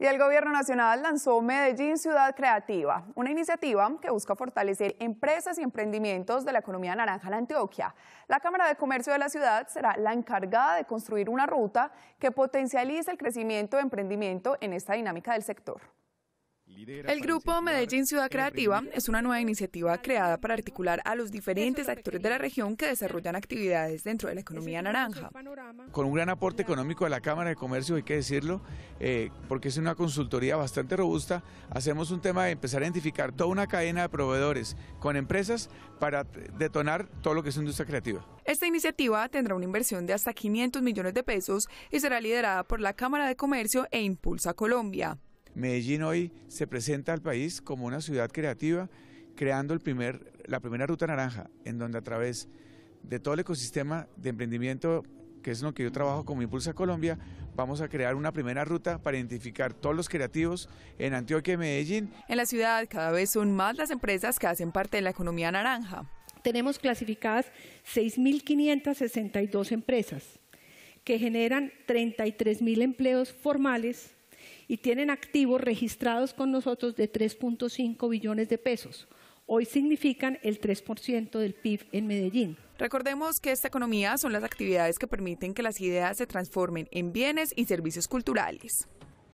Y el Gobierno Nacional lanzó Medellín Ciudad Creativa, una iniciativa que busca fortalecer empresas y emprendimientos de la economía naranja en Antioquia. La Cámara de Comercio de la ciudad será la encargada de construir una ruta que potencialice el crecimiento de emprendimiento en esta dinámica del sector. El grupo Medellín Ciudad Creativa es una nueva iniciativa creada para articular a los diferentes actores de la región que desarrollan actividades dentro de la economía naranja. Con un gran aporte económico de la Cámara de Comercio, hay que decirlo, eh, porque es una consultoría bastante robusta, hacemos un tema de empezar a identificar toda una cadena de proveedores con empresas para detonar todo lo que es industria creativa. Esta iniciativa tendrá una inversión de hasta 500 millones de pesos y será liderada por la Cámara de Comercio e Impulsa Colombia. Medellín hoy se presenta al país como una ciudad creativa, creando la primera ruta naranja, en donde a través de todo el ecosistema de emprendimiento, que es lo que yo trabajo como Impulsa Colombia, vamos a crear una primera ruta para identificar todos los creativos en Antioquia y Medellín. En la ciudad cada vez son más las empresas que hacen parte de la economía naranja. Tenemos clasificadas 6.562 empresas que generan 33.000 empleos formales y tienen activos registrados con nosotros de 3.5 billones de pesos. Hoy significan el 3% del PIB en Medellín. Recordemos que esta economía son las actividades que permiten que las ideas se transformen en bienes y servicios culturales.